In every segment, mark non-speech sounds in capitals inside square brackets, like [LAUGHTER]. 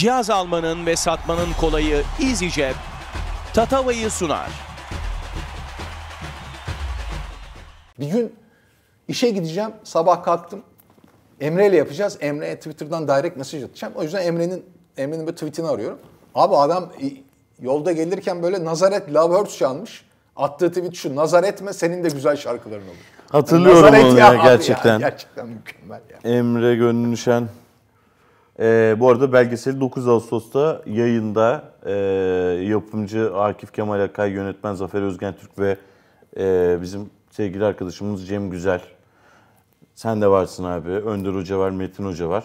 cihaz almanın ve satmanın kolayı EasyCep, Tatava'yı sunar. Bir gün işe gideceğim, sabah kalktım. Emre ile yapacağız. Emre'ye Twitter'dan direct mesaj atacağım. O yüzden Emre'nin Emre'nin böyle tweetini arıyorum. Abi adam yolda gelirken böyle Nazaret Lovebirds çalmış. Attığı tweet şu. Nazar mi? senin de güzel şarkıların olur. Hatırlıyorum Nazar onu ya, ya gerçekten. Ya, gerçekten mükemmel ya. Emre Gönlüşen. E, bu arada belgeseli 9 Ağustos'ta yayında e, yapımcı Akif Kemal Akay, yönetmen Zafer Özgen Türk ve e, bizim sevgili arkadaşımız Cem Güzel. Sen de varsın abi. Önder Hoca var, Metin Hoca var.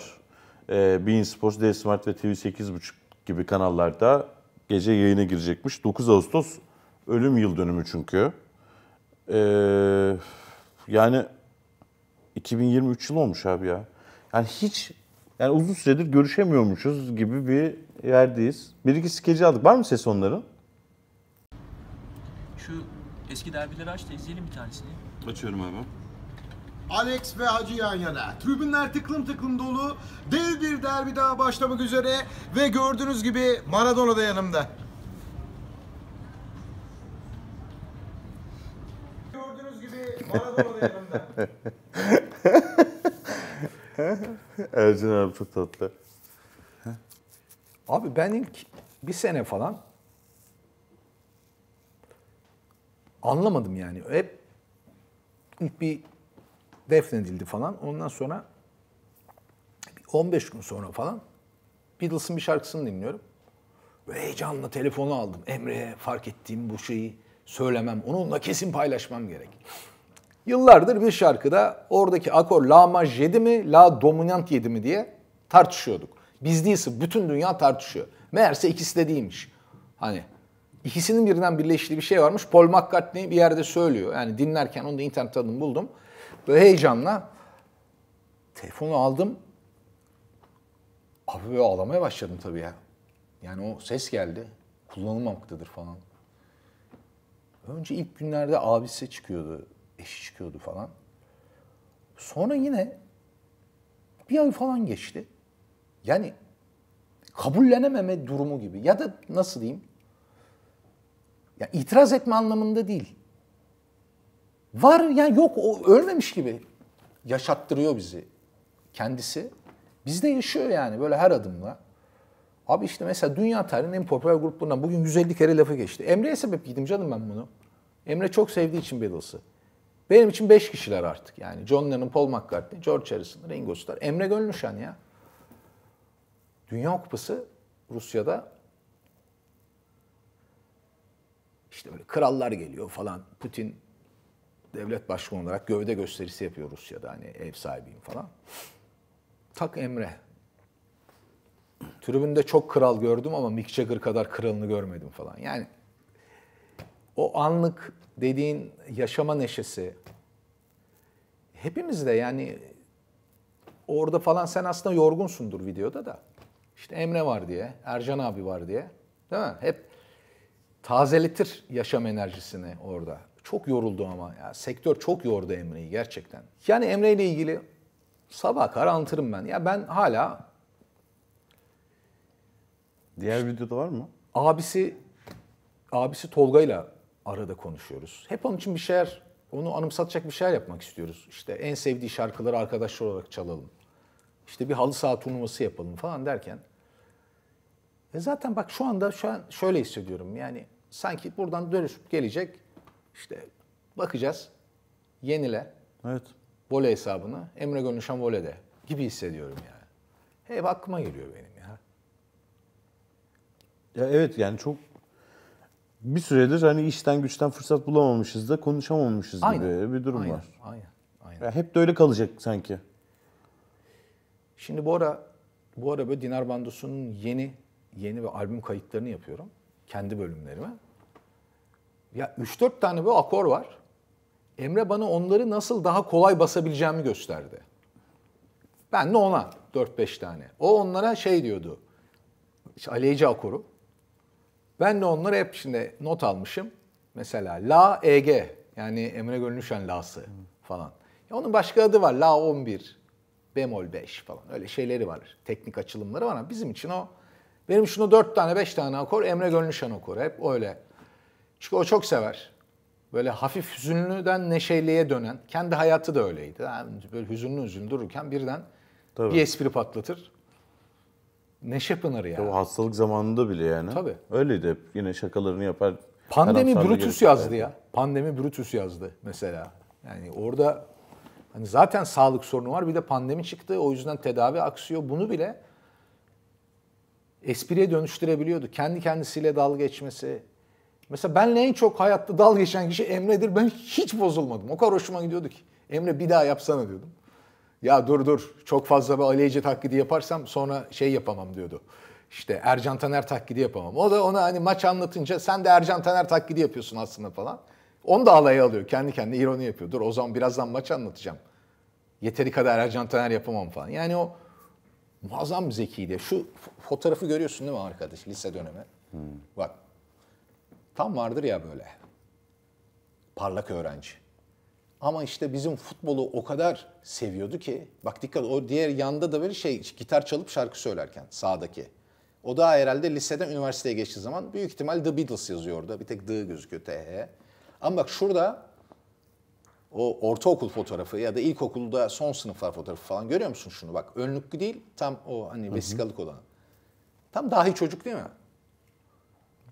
E, Bein Sports, D Smart ve TV 8.5 gibi kanallarda gece yayına girecekmiş. 9 Ağustos ölüm yıl dönümü çünkü. E, yani 2023 yıl olmuş abi ya. Yani hiç yani uzun süredir görüşemiyormuşuz gibi bir yerdeyiz. Bir iki skeci aldık. Var mı ses onların? Şu eski derbileri aç da izleyelim bir tanesini. Açıyorum abi. Alex ve Hacı yan yana. Tribünler tıklım tıklım dolu. Dev bir derbi daha başlamak üzere. Ve gördüğünüz gibi Maradona da yanımda. Gördüğünüz gibi Maradona da yanımda. [LAUGHS] [LAUGHS] Ercan abi çok tatlı. Abi ben ilk bir sene falan anlamadım yani. Hep ilk bir defnedildi falan. Ondan sonra 15 gün sonra falan Beatles'ın bir şarkısını dinliyorum. Böyle heyecanla telefonu aldım. Emre'ye fark ettiğim bu şeyi söylemem. Onunla kesin paylaşmam gerek. Yıllardır bir şarkıda oradaki akor la maj 7 mi, la dominant 7 mi diye tartışıyorduk. Biz değilse bütün dünya tartışıyor. Meğerse ikisi de değilmiş. Hani ikisinin birinden birleştiği bir şey varmış. Paul McCartney bir yerde söylüyor. Yani dinlerken onu da internet adını buldum. Böyle heyecanla telefonu aldım. Abi böyle ağlamaya başladım tabii ya. Yani o ses geldi. Kullanılmamaktadır falan. Önce ilk günlerde abisi çıkıyordu eşi çıkıyordu falan. Sonra yine bir ay falan geçti. Yani kabullenememe durumu gibi ya da nasıl diyeyim? Ya itiraz etme anlamında değil. Var ya yani yok o ölmemiş gibi yaşattırıyor bizi kendisi. Biz de yaşıyor yani böyle her adımla. Abi işte mesela dünya tarihinin en popüler gruplarından bugün 150 kere lafı geçti. Emre'ye sebep giydim canım ben bunu. Emre çok sevdiği için Beatles'ı. Benim için 5 kişiler artık yani. John Lennon, Paul McCartney, George Harrison, Ringo Starr, Emre Gönlüşen ya. Dünya Kupası Rusya'da işte böyle krallar geliyor falan. Putin devlet başkanı olarak gövde gösterisi yapıyor Rusya'da hani ev sahibiyim falan. Tak Emre. Tribünde çok kral gördüm ama Mick Jagger kadar kralını görmedim falan. Yani o anlık dediğin yaşama neşesi hepimizde yani orada falan sen aslında yorgunsundur videoda da. İşte Emre var diye, Ercan abi var diye. Değil mi? Hep tazeletir yaşam enerjisini orada. Çok yoruldu ama. Ya, sektör çok yordu Emre'yi gerçekten. Yani Emre ile ilgili sabah kar anlatırım ben. Ya ben hala... Diğer videoda var mı? Abisi abisi Tolga'yla arada konuşuyoruz. Hep onun için bir şeyler, onu anımsatacak bir şeyler yapmak istiyoruz. İşte en sevdiği şarkıları arkadaşlar olarak çalalım. İşte bir halı saha turnuvası yapalım falan derken. E zaten bak şu anda şu an şöyle hissediyorum. Yani sanki buradan dönüşüp gelecek. İşte bakacağız. Yenile. Evet. Voley hesabını. Emre Gönlüşan voleyde gibi hissediyorum yani. Hep aklıma geliyor benim ya. Ya evet yani çok bir süredir hani işten güçten fırsat bulamamışız da konuşamamışız aynen. gibi bir durum aynen, var. Aynen. aynen. Ya hep de öyle kalacak sanki. Şimdi bu ara bu ara böyle Dinar Bandosu'nun yeni yeni bir albüm kayıtlarını yapıyorum. Kendi bölümlerime. Ya 3-4 tane böyle akor var. Emre bana onları nasıl daha kolay basabileceğimi gösterdi. Ben de ona 4-5 tane. O onlara şey diyordu. Aleyci akoru. Ben de onları hep içinde not almışım. Mesela La EG yani Emre Gönlüşen La'sı falan. onun başka adı var La 11, Bemol 5 falan öyle şeyleri var. Teknik açılımları var ama bizim için o benim şunu 4 tane 5 tane akor Emre Gönlüşen akor hep öyle. Çünkü o çok sever. Böyle hafif hüzünlüden neşeliye dönen. Kendi hayatı da öyleydi. Yani böyle hüzünlü hüzünlü dururken birden Tabii. bir espri patlatır neşe pınarı yani. O hastalık zamanında bile yani. Tabii. Öyleydi hep. Yine şakalarını yapar. Pandemi Brutus yazdı ya. Pandemi Brutus yazdı mesela. Yani orada hani zaten sağlık sorunu var bir de pandemi çıktı. O yüzden tedavi aksıyor. Bunu bile espriye dönüştürebiliyordu. Kendi kendisiyle dalga geçmesi. Mesela benle en çok hayatta dalga geçen kişi Emre'dir. Ben hiç bozulmadım. O kadar hoşuma gidiyordu ki. Emre bir daha yapsana diyordum ya dur dur çok fazla bir aleyce taklidi yaparsam sonra şey yapamam diyordu. İşte Ercan Taner taklidi yapamam. O da ona hani maç anlatınca sen de Ercan Taner taklidi yapıyorsun aslında falan. Onu da alaya alıyor. Kendi kendine ironi yapıyor. Dur o zaman birazdan maç anlatacağım. Yeteri kadar Ercan Taner yapamam falan. Yani o muazzam zekiydi. Şu fotoğrafı görüyorsun değil mi arkadaş lise dönemi? Hmm. Bak tam vardır ya böyle parlak öğrenci. Ama işte bizim futbolu o kadar seviyordu ki bak dikkat o diğer yanda da böyle şey gitar çalıp şarkı söylerken sağdaki. O da herhalde liseden üniversiteye geçtiği zaman büyük ihtimal The Beatles yazıyor orada. Bir tek D gözüküyor H. Ama bak şurada o ortaokul fotoğrafı ya da ilkokulda son sınıflar fotoğrafı falan görüyor musun şunu? Bak önlüklü değil tam o hani Hı-hı. vesikalık olan. Tam dahi çocuk değil mi?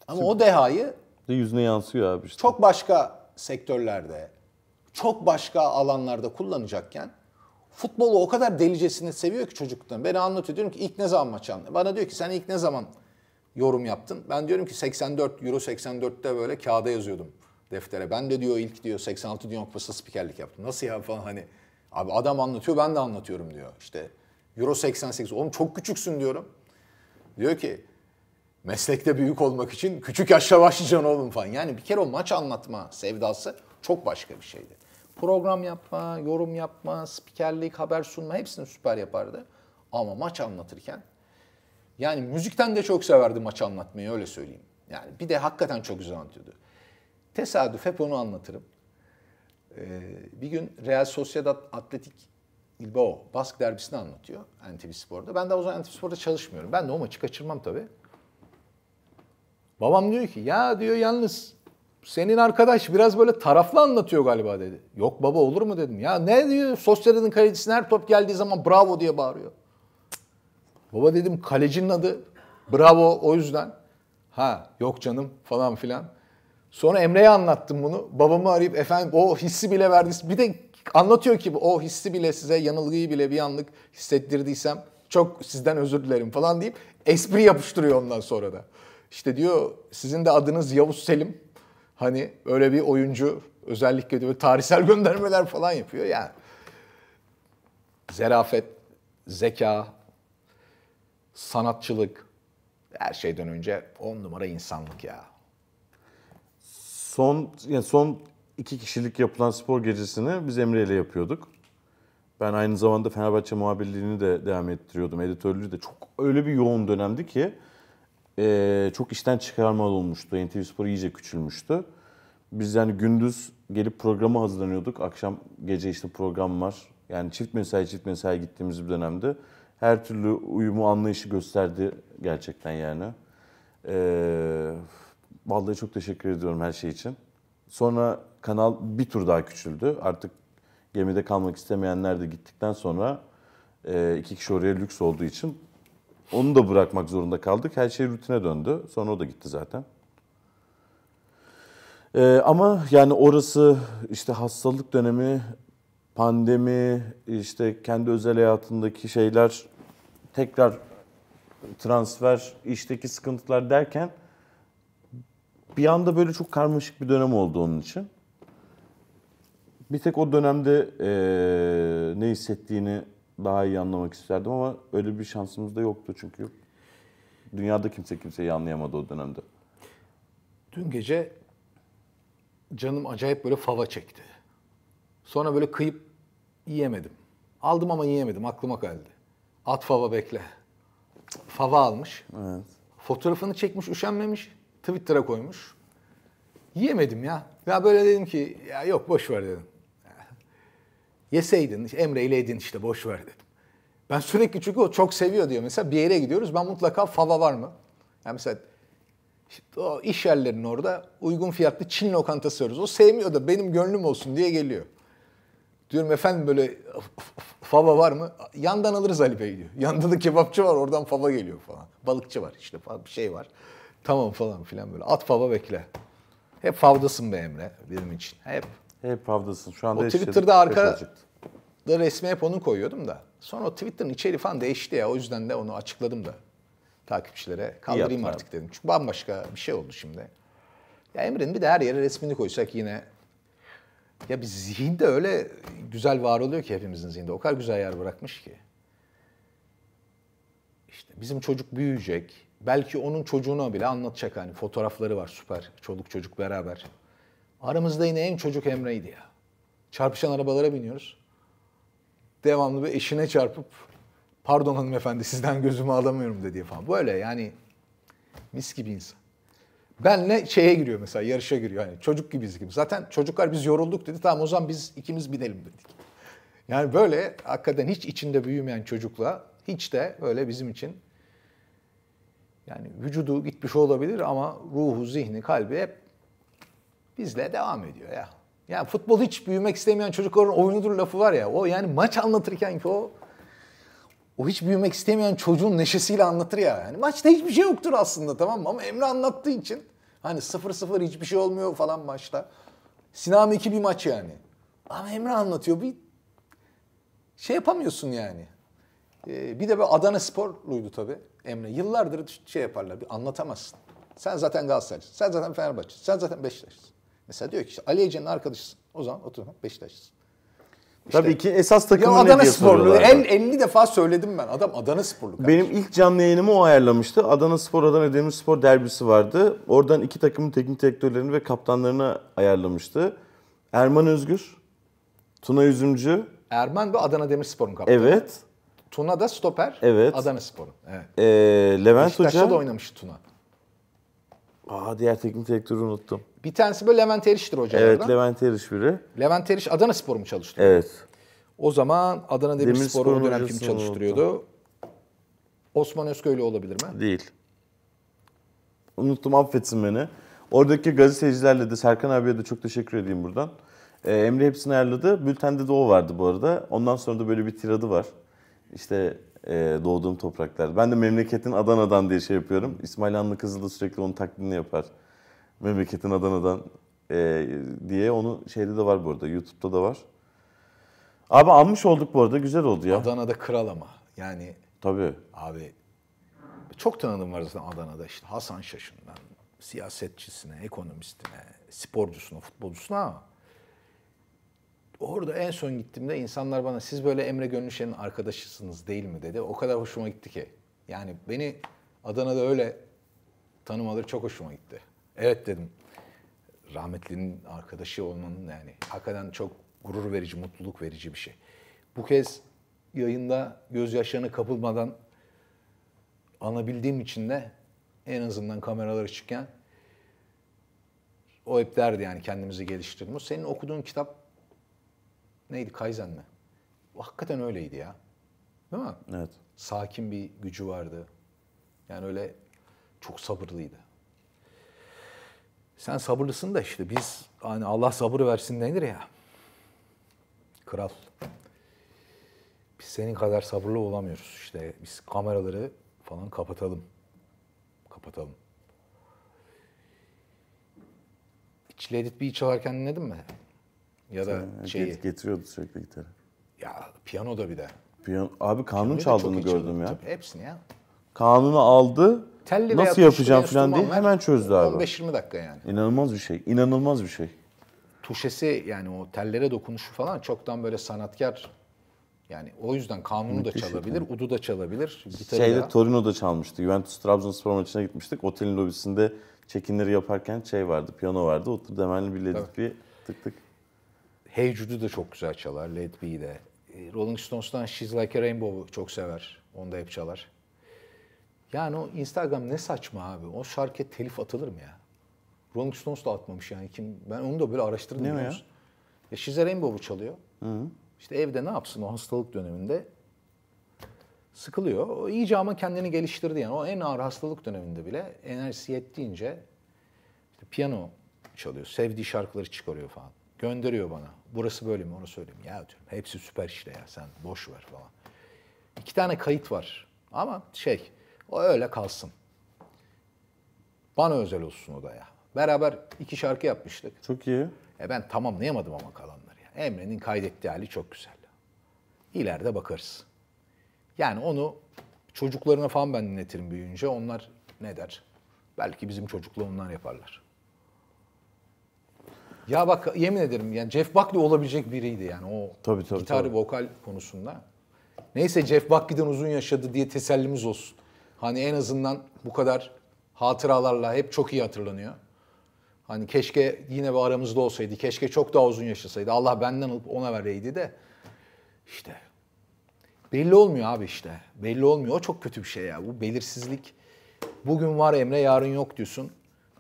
Ama Şimdi o dehayı de yüzüne yansıyor abi işte. Çok başka sektörlerde çok başka alanlarda kullanacakken futbolu o kadar delicesine seviyor ki çocuktan. Beni anlatıyor diyorum ki ilk ne zaman maç anladın? Bana diyor ki sen ilk ne zaman yorum yaptın? Ben diyorum ki 84 Euro 84'te böyle kağıda yazıyordum deftere. Ben de diyor ilk diyor 86 Dünya Kupası spikerlik yaptım. Nasıl ya falan hani abi adam anlatıyor ben de anlatıyorum diyor. İşte Euro 88 oğlum çok küçüksün diyorum. Diyor ki meslekte büyük olmak için küçük yaşta başlayacaksın oğlum falan. Yani bir kere o maç anlatma sevdası çok başka bir şeydi. Program yapma, yorum yapma, spikerlik, haber sunma hepsini süper yapardı. Ama maç anlatırken yani müzikten de çok severdi maç anlatmayı öyle söyleyeyim. Yani bir de hakikaten çok güzel anlatıyordu. Tesadüf hep onu anlatırım. Ee, bir gün Real Sociedad Atletik Bilbao Bask derbisini anlatıyor NTV Spor'da. Ben de o zaman NTV Spor'da çalışmıyorum. Ben de o maçı kaçırmam tabii. Babam diyor ki ya diyor yalnız senin arkadaş biraz böyle taraflı anlatıyor galiba dedi. Yok baba olur mu dedim. Ya ne diyor? Sosyal'in kalecisine her top geldiği zaman bravo diye bağırıyor. Baba dedim kalecinin adı bravo o yüzden. Ha yok canım falan filan. Sonra Emre'ye anlattım bunu. Babamı arayıp efendim o hissi bile verdi. Bir de anlatıyor ki o hissi bile size yanılgıyı bile bir anlık hissettirdiysem çok sizden özür dilerim falan deyip espri yapıştırıyor ondan sonra da. İşte diyor sizin de adınız Yavuz Selim. Hani öyle bir oyuncu özellikle de tarihsel [LAUGHS] göndermeler falan yapıyor yani. Zerafet, zeka, sanatçılık her şeyden önce on numara insanlık ya. Son yani son iki kişilik yapılan spor gecesini biz Emre ile yapıyorduk. Ben aynı zamanda Fenerbahçe muhabirliğini de devam ettiriyordum. Editörlüğü de çok öyle bir yoğun dönemdi ki e, çok işten çıkarma olmuştu. NTV Spor iyice küçülmüştü biz yani gündüz gelip programa hazırlanıyorduk. Akşam gece işte program var. Yani çift mesai çift mesai gittiğimiz bir dönemde her türlü uyumu anlayışı gösterdi gerçekten yani. Ee, vallahi çok teşekkür ediyorum her şey için. Sonra kanal bir tur daha küçüldü. Artık gemide kalmak istemeyenler de gittikten sonra e, iki kişi oraya lüks olduğu için onu da bırakmak zorunda kaldık. Her şey rutine döndü. Sonra o da gitti zaten. Ee, ama yani orası işte hastalık dönemi, pandemi, işte kendi özel hayatındaki şeyler, tekrar transfer, işteki sıkıntılar derken bir anda böyle çok karmaşık bir dönem oldu onun için. Bir tek o dönemde e, ne hissettiğini daha iyi anlamak isterdim ama öyle bir şansımız da yoktu çünkü dünyada kimse kimseyi anlayamadı o dönemde. Dün gece canım acayip böyle fava çekti. Sonra böyle kıyıp yiyemedim. Aldım ama yiyemedim. Aklıma geldi. At fava bekle. Fava almış. Evet. Fotoğrafını çekmiş, üşenmemiş. Twitter'a koymuş. Yiyemedim ya. Ya böyle dedim ki ya yok boş ver dedim. [LAUGHS] Yeseydin, Emre ile edin işte boş ver dedim. Ben sürekli çünkü o çok seviyor diyor. Mesela bir yere gidiyoruz ben mutlaka fava var mı? Yani mesela işte o iş yerlerinin orada uygun fiyatlı Çin lokantası arıyoruz. O sevmiyor da benim gönlüm olsun diye geliyor. Diyorum efendim böyle fava var mı? Yandan alırız Ali Bey diyor. [LAUGHS] Yanda da kebapçı var oradan fava geliyor falan. Balıkçı var işte falan bir şey var. Tamam falan filan böyle. At fava bekle. Hep favdasın be Emre benim için. Hep. Hep favdasın. Şu anda o Twitter'da arka da resmi hep onu koyuyordum da. Sonra o Twitter'ın içeri falan değişti ya. O yüzden de onu açıkladım da takipçilere kaldırayım artık dedim. Çünkü bambaşka bir şey oldu şimdi. Ya Emre'nin bir de her yere resmini koysak yine ya biz zihinde öyle güzel var oluyor ki hepimizin zihinde. O kadar güzel yer bırakmış ki. İşte bizim çocuk büyüyecek. Belki onun çocuğuna bile anlatacak hani fotoğrafları var süper. Çoluk çocuk beraber. Aramızda yine en çocuk Emre'ydi ya. Çarpışan arabalara biniyoruz. Devamlı bir eşine çarpıp Pardon hanımefendi sizden gözümü alamıyorum dedi falan. Böyle yani mis gibi insan. Benle şeye giriyor mesela yarışa giriyor. Yani çocuk gibi gibi. Zaten çocuklar biz yorulduk dedi. Tamam o zaman biz ikimiz binelim dedik. Yani böyle hakikaten hiç içinde büyümeyen çocukla hiç de böyle bizim için yani vücudu gitmiş olabilir ama ruhu, zihni, kalbi hep bizle devam ediyor ya. Yani futbol hiç büyümek istemeyen çocukların oyunudur lafı var ya. O yani maç anlatırken ki o o hiç büyümek istemeyen çocuğun neşesiyle anlatır ya. Yani maçta hiçbir şey yoktur aslında tamam mı? Ama Emre anlattığı için hani 0-0 hiçbir şey olmuyor falan maçta. Sinam 2 bir maç yani. Ama Emre anlatıyor bir şey yapamıyorsun yani. Ee, bir de böyle Adana Sporluydu tabi. Emre. Yıllardır şey yaparlar bir anlatamazsın. Sen zaten Galatasaraylısın. Sen zaten Fenerbahçe. Sen zaten Beşiktaşlısın. Mesela diyor ki işte Ali Ece'nin arkadaşısın. O zaman oturun Beşiktaşlısın. İşte, Tabii ki esas takımı ya ne Adana sporlu. En 50 defa söyledim ben. Adam Adana sporlu. Kardeşim. Benim ilk canlı yayınımı o ayarlamıştı. Adana Spor Adana Demirspor derbisi vardı. Oradan iki takımın teknik direktörlerini ve kaptanlarını ayarlamıştı. Erman Özgür, Tuna Üzümcü. Erman ve Adana Demirspor'un kaptanı. Evet. Tuna da stoper. Evet. Adana Spor'un. Evet. Ee, Levent Beşiktaş'ta Hoca. da oynamış Tuna. Aa diğer teknik direktörü unuttum. Bir tanesi böyle Levent Eriş'tir hocam. Evet Levent Eriş biri. Levent Eriş Adana Spor'u mu çalıştırıyor? Evet. O zaman Adana Demirspor'u Demir o dönem kim çalıştırıyordu? Oldu. Osman Özköylü olabilir mi? Değil. Unuttum affetsin beni. Oradaki gazetecilerle de Serkan abiye de çok teşekkür edeyim buradan. Ee, Emre hepsini ayarladı. Bültende de o vardı bu arada. Ondan sonra da böyle bir tiradı var. İşte e, doğduğum topraklar. Ben de memleketin Adana'dan diye şey yapıyorum. İsmail Anlı kızı da sürekli onun taklidini yapar memleketin Adana'dan e, diye onu şeyde de var bu arada. YouTube'da da var. Abi anmış olduk bu arada. Güzel oldu ya. Adana'da kral ama. Yani Tabii. abi çok tanıdığım var zaten Adana'da. işte, Hasan Şaşın'dan siyasetçisine, ekonomistine, sporcusuna, futbolcusuna ama orada en son gittiğimde insanlar bana siz böyle Emre Gönülşen'in arkadaşısınız değil mi dedi. O kadar hoşuma gitti ki. Yani beni Adana'da öyle tanımaları çok hoşuma gitti. Evet dedim. Rahmetlinin arkadaşı olmanın yani hakikaten çok gurur verici, mutluluk verici bir şey. Bu kez yayında gözyaşlarına kapılmadan anabildiğim için de en azından kameralar açıkken o hep derdi yani kendimizi geliştirdiğimiz. Senin okuduğun kitap neydi? Kaizen mi? Hakikaten öyleydi ya. Değil mi? Evet. Sakin bir gücü vardı. Yani öyle çok sabırlıydı. Sen sabırlısın da işte biz hani Allah sabır versin denir ya. Kral. Biz senin kadar sabırlı olamıyoruz işte. Biz kameraları falan kapatalım. Kapatalım. Çiledit bir çalarken dinledin mi? Ya da Sen, şeyi. Getiriyordu sürekli gitarı. Ya piyano da bir de. Piyano, abi kanun Piyanoyu çaldığını gördüm ya. Tabii hepsini ya. Kanunu aldı, telli Nasıl yapacağım falan diye hemen çözdü abi. 15-20 dakika yani. İnanılmaz bir şey. İnanılmaz bir şey. Tuşesi yani o tellere dokunuşu falan çoktan böyle sanatkar yani o yüzden kanunu da çalabilir, udu da çalabilir. Gitarı Şeyde da. çalmıştı. Juventus Trabzonspor maçına gitmiştik. Otelin lobisinde çekinleri yaparken şey vardı, piyano vardı. Oturup hemen bir Led bir tık tık. Hey Jude'u da çok güzel çalar, Led B'yi de. Rolling Stones'tan She's Like a Rainbow'u çok sever. Onu da hep çalar. Yani o Instagram ne saçma abi. O şarkıya telif atılır mı ya? Rolling Stones da atmamış yani. Kim, ben onu da böyle araştırdım. Ne biliyor Ya? ya e, She's Rainbow'u çalıyor. Hı -hı. İşte evde ne yapsın o hastalık döneminde? Sıkılıyor. O iyice ama kendini geliştirdi yani. O en ağır hastalık döneminde bile enerjisi yettiğince işte piyano çalıyor. Sevdiği şarkıları çıkarıyor falan. Gönderiyor bana. Burası böyle mi? Onu söyleyeyim. Ya diyorum hepsi süper işte ya sen boş ver falan. İki tane kayıt var. Ama şey o öyle kalsın. Bana özel olsun o da ya. Beraber iki şarkı yapmıştık. Çok iyi. E ben tamamlayamadım ama kalanları. ya. Emre'nin kaydettiği hali çok güzel. İleride bakarız. Yani onu çocuklarına falan ben dinletirim büyüyünce. Onlar ne der? Belki bizim çocukluğumdan yaparlar. Ya bak yemin ederim yani Jeff Buckley olabilecek biriydi yani o tabii, tabii, gitar tabii. vokal konusunda. Neyse Jeff Buckley'den uzun yaşadı diye tesellimiz olsun. Hani en azından bu kadar hatıralarla hep çok iyi hatırlanıyor. Hani keşke yine bu aramızda olsaydı. Keşke çok daha uzun yaşasaydı. Allah benden alıp ona vereydi de. İşte belli olmuyor abi işte. Belli olmuyor. O çok kötü bir şey ya. Bu belirsizlik. Bugün var Emre, yarın yok diyorsun.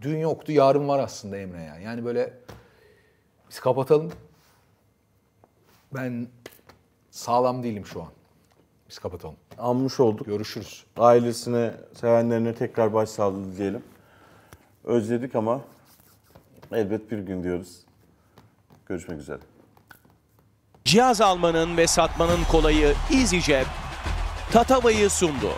Dün yoktu, yarın var aslında Emre ya. Yani böyle biz kapatalım. Ben sağlam değilim şu an. Biz kapatalım. Anmış olduk. Görüşürüz. Ailesine, sevenlerine tekrar başsağlığı diyelim. Özledik ama elbet bir gün diyoruz. Görüşmek üzere. Cihaz almanın ve satmanın kolayı EasyJet, Tatava'yı sundu.